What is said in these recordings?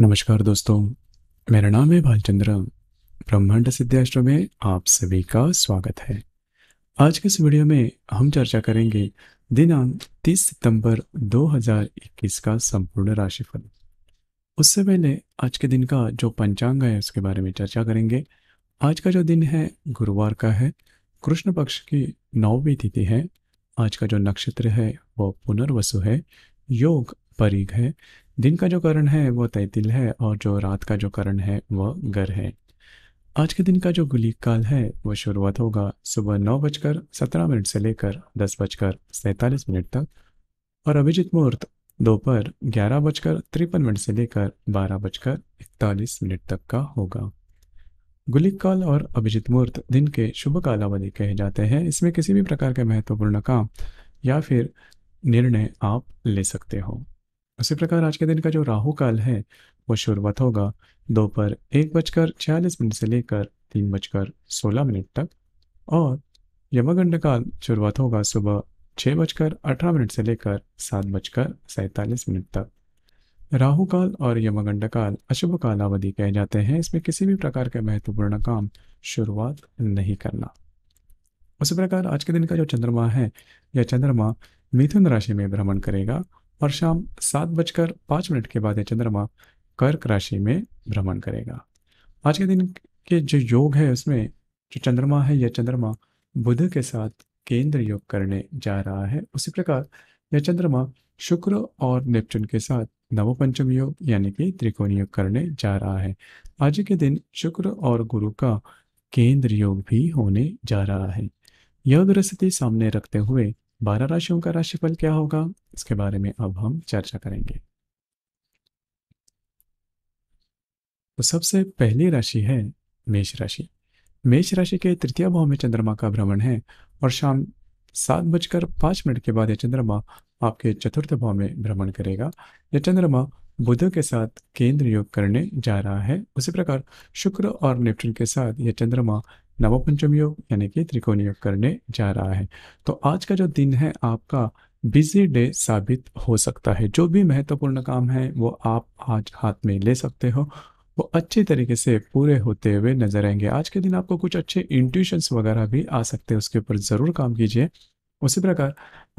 नमस्कार दोस्तों मेरा नाम है भालचंद्र ब्रह्मांड सिद्धाश्रम में आप सभी का स्वागत है आज के इस वीडियो में हम चर्चा करेंगे दिनांक 30 सितंबर 2021 का संपूर्ण राशिफल उससे पहले आज के दिन का जो पंचांग है उसके बारे में चर्चा करेंगे आज का जो दिन है गुरुवार का है कृष्ण पक्ष की नौवीं तिथि है आज का जो नक्षत्र है वो पुनर्वसु है योग परिघ है दिन का जो करण है वह तैतिल है और जो रात का जो करण है वह गर है आज के दिन का जो गुली काल है वह शुरुआत होगा सुबह नौ बजकर सत्रह मिनट से लेकर दस बजकर सैंतालीस मिनट तक और अभिजीत मुहूर्त दोपहर ग्यारह बजकर तिरपन मिनट से लेकर बारह बजकर इकतालीस मिनट तक का होगा गुलिक काल और अभिजित मुहूर्त दिन के शुभ कालावधि कहे जाते हैं इसमें किसी भी प्रकार के महत्वपूर्ण काम या फिर निर्णय आप ले सकते हो उसी प्रकार आज के दिन का जो राहु काल है वो शुरुआत होगा दोपहर एक बजकर छियालीस मिनट से लेकर तीन बजकर सोलह मिनट तक और यमगंड काल शुरुआत होगा सुबह छः बजकर अठारह मिनट से लेकर सात बजकर सैंतालीस मिनट तक राहु काल और यमगंड काल अशुभ कालावधि कहे जाते हैं इसमें किसी भी प्रकार के महत्वपूर्ण काम शुरुआत नहीं करना उसी प्रकार आज के दिन का जो चंद्रमा है यह चंद्रमा मिथुन राशि में भ्रमण करेगा और शाम सात बजकर पांच मिनट के बाद यह चंद्रमा कर्क राशि में भ्रमण करेगा आज के दिन के जो योग है उसमें जो चंद्रमा है यह चंद्रमा बुध के साथ केंद्र योग करने जा रहा है उसी प्रकार यह चंद्रमा शुक्र और नेपचून के साथ नवपंचम योग यानी कि त्रिकोण योग करने जा रहा है आज के दिन शुक्र और गुरु का केंद्र योग भी होने जा रहा है यह ग्रह स्थिति सामने रखते हुए बारह राशियों का राशिफल क्या होगा इसके बारे में अब हम चर्चा करेंगे तो सबसे पहली राशि है मेष राशि मेष राशि के तृतीय भाव में चंद्रमा का भ्रमण है और शाम सात बजकर पांच मिनट के बाद यह चंद्रमा आपके चतुर्थ भाव में भ्रमण करेगा यह चंद्रमा बुध के साथ केंद्र योग करने जा रहा है उसी प्रकार शुक्र और नेप्टून के साथ यह चंद्रमा नवपंचम योग यानी कि त्रिकोण योग करने जा रहा है तो आज का जो दिन है आपका बिजी डे साबित हो सकता है जो भी महत्वपूर्ण काम है वो आप आज हाथ में ले सकते हो वो अच्छे तरीके से पूरे होते हुए नजर आएंगे आज के दिन आपको कुछ अच्छे इंट्यूशंस वगैरह भी आ सकते हैं उसके ऊपर ज़रूर काम कीजिए उसी प्रकार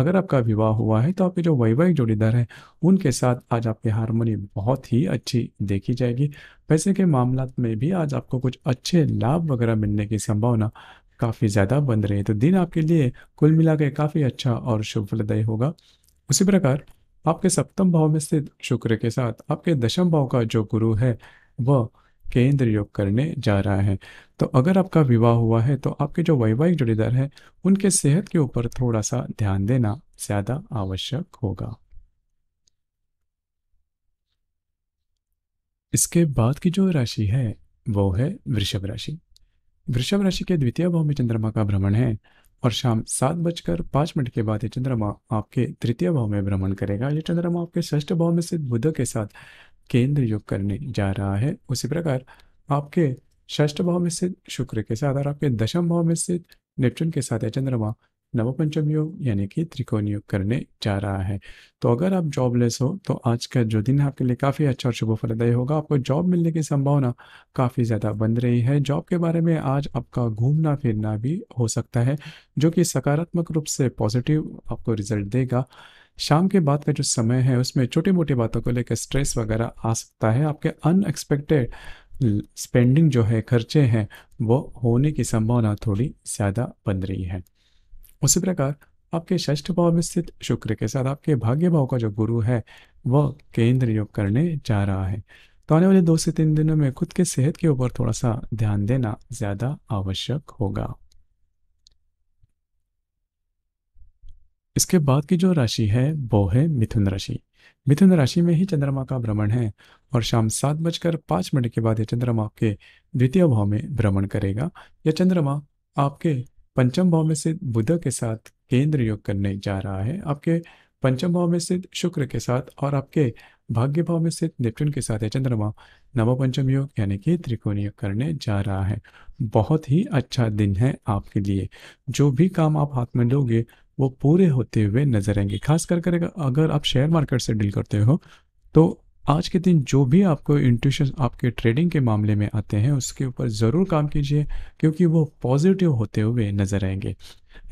अगर आपका विवाह हुआ है तो आपके जो वैवाहिक जोड़ीदार हैं उनके साथ आज आपकी हारमोनी बहुत ही अच्छी देखी जाएगी पैसे के मामला में भी आज आपको कुछ अच्छे लाभ वगैरह मिलने की संभावना काफ़ी ज़्यादा बन रही है तो दिन आपके लिए कुल मिला काफ़ी अच्छा और शुभ फलदायी होगा उसी प्रकार आपके सप्तम भाव में स्थित शुक्र के साथ आपके दशम भाव का जो गुरु है वह केंद्र योग करने जा रहा है तो अगर आपका विवाह हुआ है तो आपके जो वैवाहिक जोड़ीदार हैं उनके सेहत के ऊपर थोड़ा सा ध्यान देना ज़्यादा आवश्यक होगा इसके बाद की जो राशि है वो है वृषभ राशि वृषभ राशि के द्वितीय भाव में चंद्रमा का भ्रमण है और शाम सात बजकर पांच मिनट के बाद ये चंद्रमा आपके तृतीय भाव में भ्रमण करेगा ये चंद्रमा आपके ष्ठ भाव में सिद्ध बुध के साथ केंद्र योग करने जा रहा है उसी प्रकार आपके ष्ठ भाव में स्थित शुक्र के साथ और आपके दशम भाव में स्थित नेपच्यून के साथ या चंद्रमा नवपंचम योग यानी कि त्रिकोण योग करने जा रहा है तो अगर आप जॉबलेस हो तो आज का जो दिन है आपके लिए काफ़ी अच्छा और शुभ फलदायी होगा आपको जॉब मिलने की संभावना काफ़ी ज़्यादा बन रही है जॉब के बारे में आज आपका घूमना फिरना भी हो सकता है जो कि सकारात्मक रूप से पॉजिटिव आपको रिजल्ट देगा शाम के बाद का जो समय है उसमें छोटी मोटी बातों को लेकर स्ट्रेस वगैरह आ सकता है आपके अनएक्सपेक्टेड स्पेंडिंग जो है खर्चे हैं वो होने की संभावना थोड़ी ज़्यादा बन रही है उसी प्रकार आपके षष्ठ भाव में स्थित शुक्र के साथ आपके भाग्य भाव का जो गुरु है वह केंद्र योग करने जा रहा है तो आने वाले दो से तीन दिनों में खुद के सेहत के ऊपर थोड़ा सा ध्यान देना ज़्यादा आवश्यक होगा इसके बाद की जो राशि है वो है मिथुन राशि मिथुन राशि में ही चंद्रमा का भ्रमण है और शाम सात बजकर पांच मिनट के बाद यह चंद्रमा आपके द्वितीय भाव में भ्रमण करेगा यह चंद्रमा आपके पंचम भाव में स्थित बुध के साथ केंद्र योग करने जा रहा है आपके पंचम भाव में स्थित शुक्र के साथ और आपके भाग्य भाव में स्थित नेपट्यून के साथ यह चंद्रमा नव पंचम योग यानी कि त्रिकोण योग करने जा रहा है बहुत ही अच्छा दिन है आपके लिए जो भी काम आप हाथ में लोगे वो पूरे होते हुए नजर आएंगे खास कर कर अगर आप शेयर मार्केट से डील करते हो तो आज के दिन जो भी आपको इंट्यूशन आपके ट्रेडिंग के मामले में आते हैं उसके ऊपर ज़रूर काम कीजिए क्योंकि वो पॉजिटिव होते हुए नज़र आएंगे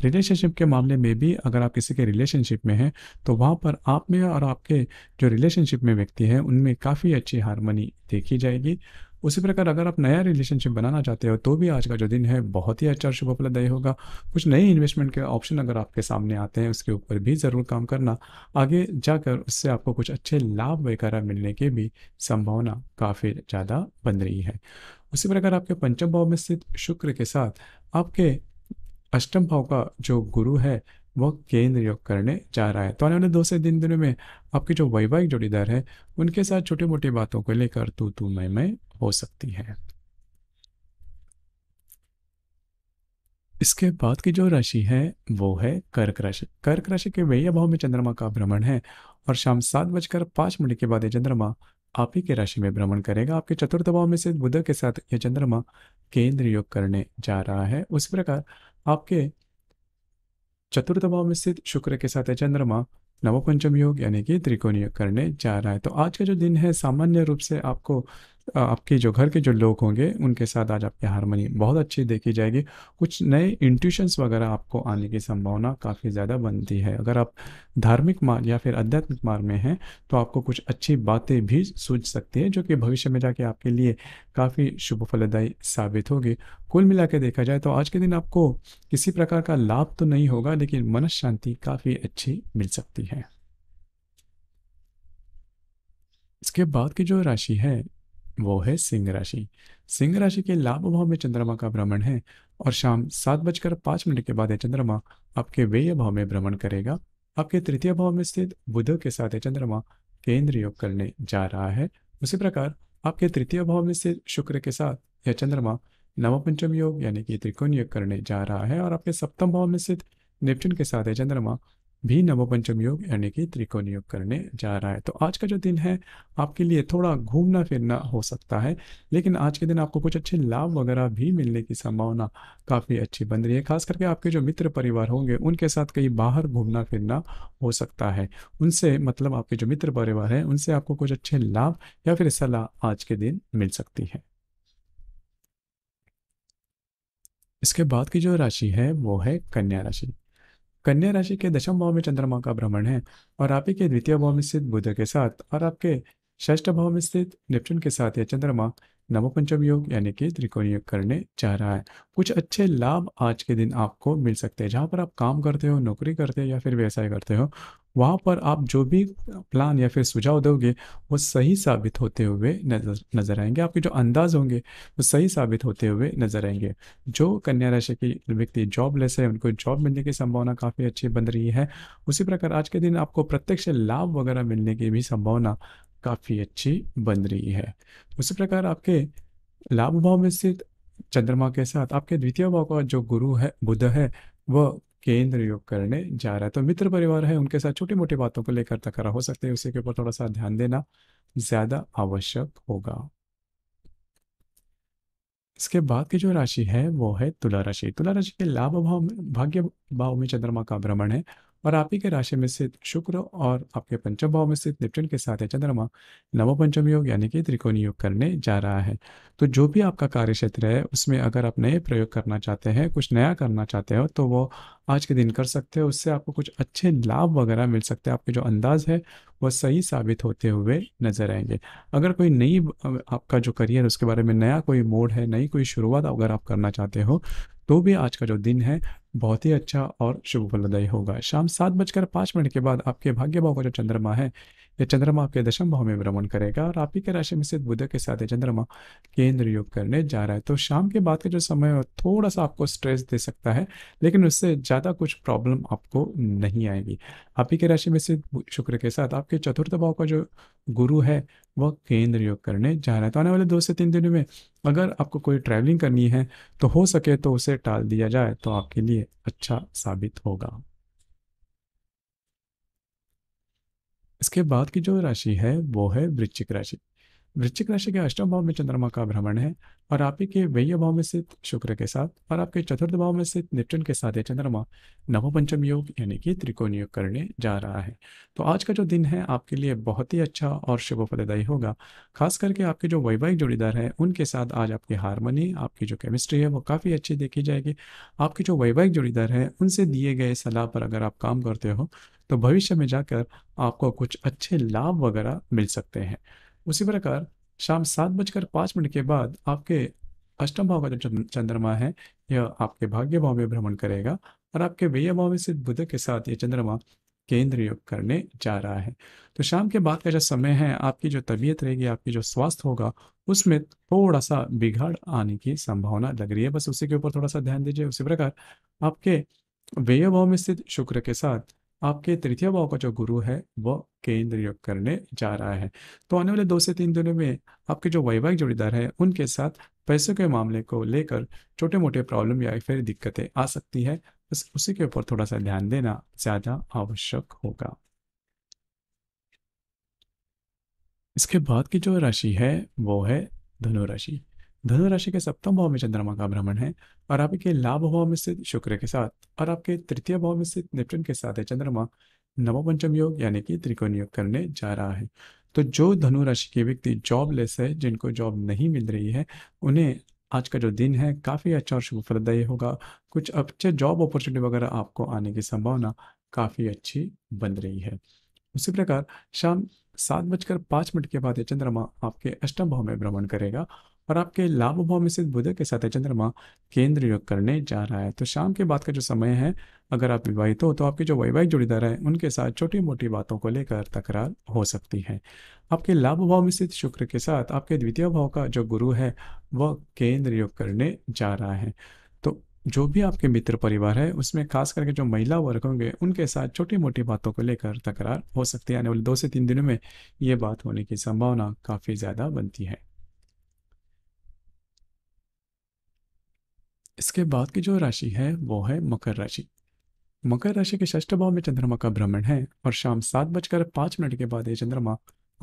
रिलेशनशिप के मामले में भी अगर आप किसी के रिलेशनशिप में हैं तो वहाँ पर आप में और आपके जो रिलेशनशिप में व्यक्ति हैं उनमें काफ़ी अच्छी हारमोनी देखी जाएगी उसी प्रकार अगर आप नया रिलेशनशिप बनाना चाहते हो तो भी आज का जो दिन है बहुत ही अच्छा शुभ फलदायी होगा कुछ नए इन्वेस्टमेंट के ऑप्शन अगर आपके सामने आते हैं उसके ऊपर भी ज़रूर काम करना आगे जाकर उससे आपको कुछ अच्छे लाभ वगैरह मिलने की भी संभावना काफ़ी ज़्यादा बन रही है उसी प्रकार आपके पंचम भाव में स्थित शुक्र के साथ आपके अष्टम भाव का जो गुरु है वह केंद्र योग करने जा रहा है तो आने वाले दो से तीन दिन दिनों में आपके जो वैवाहिक जोड़ीदार है उनके साथ छोटी मोटी बातों को लेकर तू तू मैं मैं हो सकती है इसके बाद की जो राशि है वो है कर्क राशि कर्क राशि के वैया अभाव में चंद्रमा का भ्रमण है और शाम सात बजकर पांच मिनट के बाद यह चंद्रमा आप ही के राशि में भ्रमण करेगा आपके चतुर्थ भाव में से बुध के साथ यह चंद्रमा केंद्र योग करने जा रहा है उसी प्रकार आपके चतुर्थ भाव में स्थित शुक्र के साथ यह चंद्रमा नवपंचम योग यानी कि त्रिकोण योग करने जा रहा है तो आज का जो दिन है सामान्य रूप से आपको आपके जो घर के जो लोग होंगे उनके साथ आज आपकी हारमोनी बहुत अच्छी देखी जाएगी कुछ नए इंट्यूशंस वगैरह आपको आने की संभावना काफ़ी ज़्यादा बनती है अगर आप धार्मिक मार्ग या फिर आध्यात्मिक मार्ग में हैं तो आपको कुछ अच्छी बातें भी सूझ सकती है जो कि भविष्य में जाके आपके लिए काफ़ी शुभ फलदायी साबित होगी कुल मिला के देखा जाए तो आज के दिन आपको किसी प्रकार का लाभ तो नहीं होगा लेकिन मन शांति काफ़ी अच्छी मिल सकती है इसके बाद की जो राशि है वो है सिंह राशि सिंह राशि के लाभ भाव में चंद्रमा का भ्रमण है और शाम सात बजकर पांच मिनट के बाद यह चंद्रमा आपके व्यय भाव में भ्रमण करेगा आपके तृतीय भाव में स्थित बुध के साथ यह चंद्रमा केंद्र योग करने जा रहा है उसी प्रकार आपके तृतीय भाव में स्थित शुक्र के साथ यह चंद्रमा नवपंचम योग यानी कि त्रिकोण योग करने जा रहा है और आपके सप्तम भाव में स्थित नेपच्यून के साथ यह चंद्रमा भी नवपंचम योग यानी कि त्रिकोण योग करने जा रहा है तो आज का जो दिन है आपके लिए थोड़ा घूमना फिरना हो सकता है लेकिन आज के दिन आपको कुछ अच्छे लाभ वगैरह भी मिलने की संभावना काफ़ी अच्छी बन रही है खास करके आपके जो मित्र परिवार होंगे उनके साथ कहीं बाहर घूमना फिरना हो सकता है उनसे मतलब आपके जो मित्र परिवार हैं उनसे आपको कुछ अच्छे लाभ या फिर सलाह आज के दिन मिल सकती है इसके बाद की जो राशि है वो है कन्या राशि कन्या राशि के दशम भाव में चंद्रमा का भ्रमण है और आप ही के द्वितीय भाव में स्थित बुध के साथ और आपके ष्ठ भाव में स्थित नेपच्यून के साथ यह चंद्रमा नवपंचम योग यानी कि त्रिकोण योग करने जा रहा है कुछ अच्छे लाभ आज के दिन आपको मिल सकते हैं जहां पर आप काम करते हो नौकरी करते हो या फिर व्यवसाय करते हो वहाँ पर आप जो भी प्लान या फिर सुझाव दोगे वो सही साबित होते हुए नजर नजर आएंगे आपके जो अंदाज होंगे वो सही साबित होते हुए नजर आएंगे जो कन्या राशि की व्यक्ति जॉबलेस है उनको जॉब मिलने की संभावना काफ़ी अच्छी बन रही है उसी प्रकार आज के दिन आपको प्रत्यक्ष लाभ वगैरह मिलने की भी संभावना काफ़ी अच्छी बन रही है उसी प्रकार आपके लाभ भाव में स्थित चंद्रमा के साथ आपके द्वितीय भाव का जो गुरु है बुध है वह केंद्र योग करने जा रहा है तो मित्र परिवार है उनके साथ छोटी मोटी बातों को लेकर तकरा हो सकते हैं उसी के ऊपर थोड़ा सा ध्यान देना ज्यादा आवश्यक होगा इसके बाद की जो राशि है वो है तुला राशि तुला राशि के लाभ भाव में भाग्य भाव में चंद्रमा का भ्रमण है और आप ही के राशि में स्थित शुक्र और आपके पंचम भाव में स्थित निपटन के साथ चंद्रमा नवम पंचम योग यानी कि त्रिकोण योग करने जा रहा है तो जो भी आपका कार्य क्षेत्र है उसमें अगर आप नए प्रयोग करना चाहते हैं कुछ नया करना चाहते हो तो वो आज के दिन कर सकते हैं उससे आपको कुछ अच्छे लाभ वगैरह मिल सकते हैं आपके जो अंदाज है वो सही साबित होते हुए नजर आएंगे अगर कोई नई आपका जो करियर उसके बारे में नया कोई मोड है नई कोई शुरुआत अगर आप करना चाहते हो तो भी आज का जो दिन है बहुत ही अच्छा और शुभ फलदायी होगा शाम सात बजकर पाँच मिनट के बाद आपके भाग्य भाव का जो चंद्रमा है यह चंद्रमा आपके दशम भाव में भ्रमण करेगा और आप ही के राशि में स्थित बुध के साथ चंद्रमा केंद्र योग करने जा रहा है तो शाम के बाद का जो समय है थोड़ा सा आपको स्ट्रेस दे सकता है लेकिन उससे ज़्यादा कुछ प्रॉब्लम आपको नहीं आएगी आप ही के राशि में स्थित शुक्र के साथ आपके चतुर्थ भाव का जो गुरु है वह केंद्र योग करने जा रहा है तो आने वाले दो से तीन दिनों में अगर आपको कोई ट्रैवलिंग करनी है तो हो सके तो उसे टाल दिया जाए तो आपके लिए अच्छा साबित होगा इसके बाद की जो राशि है वो है वृश्चिक राशि वृश्चिक राशि के अष्टम भाव में चंद्रमा का भ्रमण है और आप ही के व्यय भाव में स्थित शुक्र के साथ और आपके चतुर्थ भाव में स्थित निपटन के साथ ये चंद्रमा नवपंचम योग यानी कि त्रिकोण योग करने जा रहा है तो आज का जो दिन है आपके लिए बहुत ही अच्छा और शुभ फलदायी होगा खास करके आपके जो वैवाहिक जोड़ीदार हैं उनके साथ आज आपकी हारमोनी आपकी जो केमिस्ट्री है वो काफ़ी अच्छी देखी जाएगी आपके जो वैवाहिक जोड़ीदार हैं उनसे दिए गए सलाह पर अगर आप काम करते हो तो भविष्य में जाकर आपको कुछ अच्छे लाभ वगैरह मिल सकते हैं उसी प्रकार शाम सात बजकर पाँच मिनट के बाद आपके अष्टम भाव का जो चंद्रमा है यह आपके भाग्य भाव में भ्रमण करेगा और आपके व्यय भाव में सिद्ध बुद्ध के साथ ये चंद्रमा केंद्र योग करने जा रहा है तो शाम के बाद का जो समय है आपकी जो तबीयत रहेगी आपकी जो स्वास्थ्य होगा उसमें थोड़ा सा बिगाड़ आने की संभावना लग रही है बस उसी के ऊपर थोड़ा सा ध्यान दीजिए उसी प्रकार आपके व्यय भाव में स्थित शुक्र के साथ आपके तृतीय भाव का जो गुरु है वह केंद्र योग करने जा रहा है तो आने वाले दो से तीन दिनों में आपके जो वैवाहिक जोड़ीदार है उनके साथ पैसों के मामले को लेकर छोटे मोटे प्रॉब्लम या फिर दिक्कतें आ सकती है बस उसी के ऊपर थोड़ा सा ध्यान देना ज़्यादा आवश्यक होगा इसके बाद की जो राशि है वो है धनु राशि धनु राशि के सप्तम भाव में चंद्रमा का भ्रमण है और आपके लाभ भाव में स्थित शुक्र के साथ और आपके तृतीय भाव में स्थित निपटन के साथ है चंद्रमा नवपंचम योग यानी कि त्रिकोण योग करने जा रहा है तो जो धनु राशि के व्यक्ति जॉबलेस है जिनको जॉब नहीं मिल रही है उन्हें आज का जो दिन है काफ़ी अच्छा और शुभ फलदायी होगा कुछ अच्छे जॉब अपॉर्चुनिटी वगैरह आपको आने की संभावना काफ़ी अच्छी बन रही है उसी प्रकार शाम सात बजकर पांच मिनट के बाद ये चंद्रमा आपके अष्टम भाव में भ्रमण करेगा और आपके लाभ भाव में स्थित बुध के साथ चंद्रमा केंद्र योग करने जा रहा है तो शाम के बाद का जो समय है अगर आप विवाहित हो तो आपके जो वैवाहिक जोड़ीदार हैं उनके साथ छोटी मोटी बातों को लेकर तकरार हो सकती है आपके लाभ भाव में स्थित शुक्र के साथ आपके द्वितीय भाव का जो गुरु है वह केंद्र योग करने जा रहा है तो जो भी आपके मित्र परिवार है उसमें खास करके जो महिला वर्ग होंगे उनके साथ छोटी मोटी बातों को लेकर तकरार हो सकती है आने वाले दो से तीन दिनों में ये बात होने की संभावना काफ़ी ज़्यादा बनती है इसके बाद की जो राशि है वो है मकर राशि मकर राशि के ष्ठ भाव में चंद्रमा का भ्रमण है और शाम सात बजकर पांच मिनट के बाद ये चंद्रमा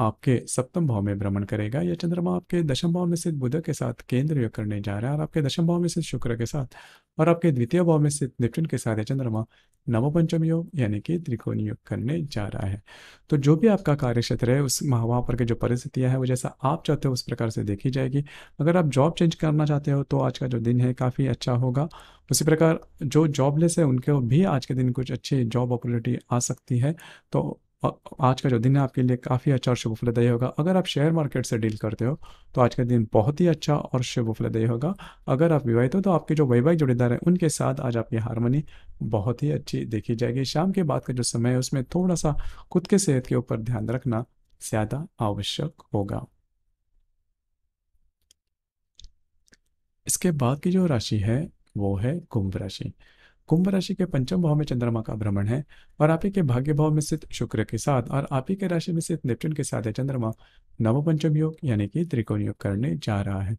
आपके सप्तम भाव में भ्रमण करेगा यह चंद्रमा आपके दशम भाव में सिद्ध बुध के साथ केंद्र योग करने जा रहा है और आपके दशम भाव में स्थित शुक्र के साथ और आपके द्वितीय भाव में सिद्ध निपटन के साथ यह चंद्रमा नवपंचम योग यानी कि त्रिकोण योग करने जा रहा है तो जो भी आपका कार्य क्षेत्र है उस वहाँ पर के जो परिस्थितियाँ हैं वो जैसा आप चाहते हो उस प्रकार से देखी जाएगी अगर आप जॉब चेंज करना चाहते हो तो आज का जो दिन है काफ़ी अच्छा होगा उसी प्रकार जो जॉबलेस है उनके भी आज के दिन कुछ अच्छी जॉब अपॉर्चुनिटी आ सकती है तो आज का जो दिन है आपके लिए काफ़ी अच्छा और शुभ फलदायी होगा अगर आप शेयर मार्केट से डील करते हो तो आज का दिन बहुत ही अच्छा और शुभ फलदायी होगा अगर आप विवाहित हो तो आपके जो वैवाहिक जोड़ीदार हैं उनके साथ आज आपकी हारमोनी बहुत ही अच्छी देखी जाएगी शाम के बाद का जो समय है उसमें थोड़ा सा खुद के सेहत के ऊपर ध्यान रखना ज़्यादा आवश्यक होगा इसके बाद की जो राशि है वो है कुंभ राशि कुंभ राशि के पंचम भाव में चंद्रमा का भ्रमण है और आप ही के भाग्य भाव में स्थित शुक्र के साथ और आप ही के राशि में स्थित नेपच्यून के साथ चंद्रमा नव पंचम योग यानी कि त्रिकोण योग करने जा रहा है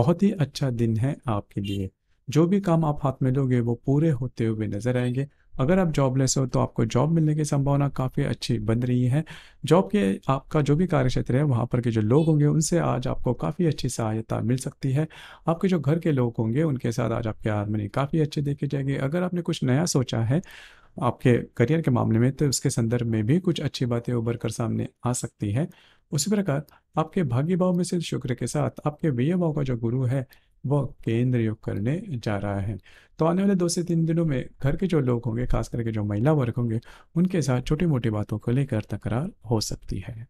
बहुत ही अच्छा दिन है आपके लिए जो भी काम आप हाथ में लोगे वो पूरे होते हुए नजर आएंगे अगर आप जॉबलेस हो तो आपको जॉब मिलने की संभावना काफ़ी अच्छी बन रही है जॉब के आपका जो भी कार्य क्षेत्र है वहाँ पर के जो लोग होंगे उनसे आज आपको काफ़ी अच्छी सहायता मिल सकती है आपके जो घर के लोग होंगे उनके साथ आज आपकी हारमनी काफ़ी अच्छी देखी जाएगी अगर आपने कुछ नया सोचा है आपके करियर के मामले में तो उसके संदर्भ में भी कुछ अच्छी बातें उभर कर सामने आ सकती है उसी प्रकार आपके भाग्य भाव में से शुक्र के साथ आपके व्यय भाव का जो गुरु है वह केंद्र योग करने जा रहा है तो आने वाले दो से तीन दिनों में घर के जो लोग होंगे खास करके जो महिला वर्ग होंगे उनके साथ छोटी मोटी बातों को लेकर तकरार हो सकती है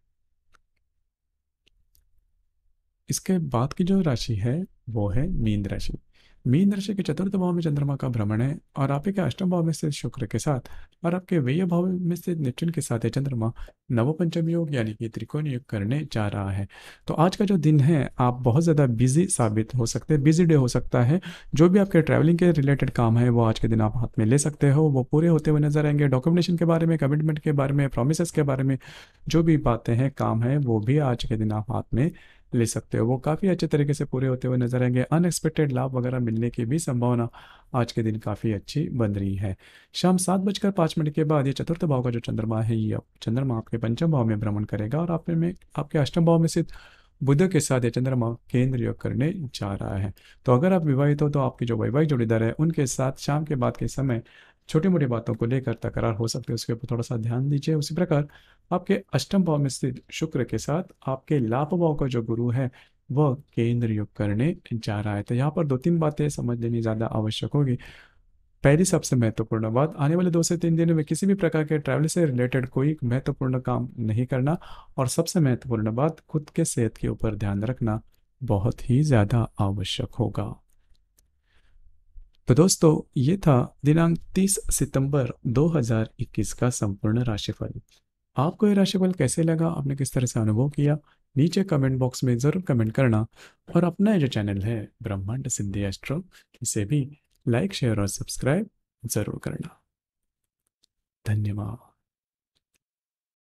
इसके बाद की जो राशि है वो है मीन राशि मीन राशि के चतुर्थ भाव में चंद्रमा का भ्रमण है और आपके अष्टम भाव में स्थित शुक्र के साथ और आपके व्यय भाव में स्थित नेपच्यून के साथ है चंद्रमा नवपंचम योग यानी कि त्रिकोण योग करने जा रहा है तो आज का जो दिन है आप बहुत ज़्यादा बिजी साबित हो सकते हैं बिजी डे हो सकता है जो भी आपके ट्रैवलिंग के रिलेटेड काम है वो आज के दिन आप हाथ में ले सकते हो वो पूरे होते हुए नजर आएंगे डॉक्यूमेंटेशन के बारे में कमिटमेंट के बारे में प्रोमिस के बारे में जो भी बातें हैं काम है वो भी आज के दिन आप हाथ में ले सकते हो वो काफ़ी अच्छे तरीके से पूरे होते हुए नजर आएंगे अनएक्सपेक्टेड लाभ वगैरह मिलने की भी संभावना आज के दिन काफ़ी अच्छी बन रही है शाम सात बजकर पाँच मिनट के बाद ये चतुर्थ भाव का जो चंद्रमा है ये चंद्रमा आपके पंचम भाव में भ्रमण करेगा और आपके में आपके अष्टम भाव में स्थित बुद्ध के साथ ये चंद्रमा केंद्र योग करने जा रहा है तो अगर आप विवाहित हो तो आपकी जो वैवाहिक जोड़ीदार है उनके साथ शाम के बाद के समय छोटी मोटी बातों को लेकर तकरार हो सकती है उसके ऊपर थोड़ा सा ध्यान दीजिए उसी प्रकार आपके अष्टम भाव में स्थित शुक्र के साथ आपके लाभ भाव का जो गुरु है वह केंद्र योग करने जा रहा है तो यहाँ पर दो तीन बातें समझ लेनी ज़्यादा आवश्यक होगी पहली सबसे महत्वपूर्ण बात आने वाले दो से तीन दिनों में किसी भी प्रकार के ट्रैवल से रिलेटेड कोई महत्वपूर्ण काम नहीं करना और सबसे महत्वपूर्ण बात खुद के सेहत के ऊपर ध्यान रखना बहुत ही ज़्यादा आवश्यक होगा तो दोस्तों ये था दिनांक 30 सितंबर 2021 का संपूर्ण राशिफल आपको ये राशिफल कैसे लगा आपने किस तरह से अनुभव किया नीचे कमेंट बॉक्स में ज़रूर कमेंट करना और अपना जो चैनल है ब्रह्मांड सिद्धि एस्ट्रो इसे भी लाइक शेयर और सब्सक्राइब ज़रूर करना धन्यवाद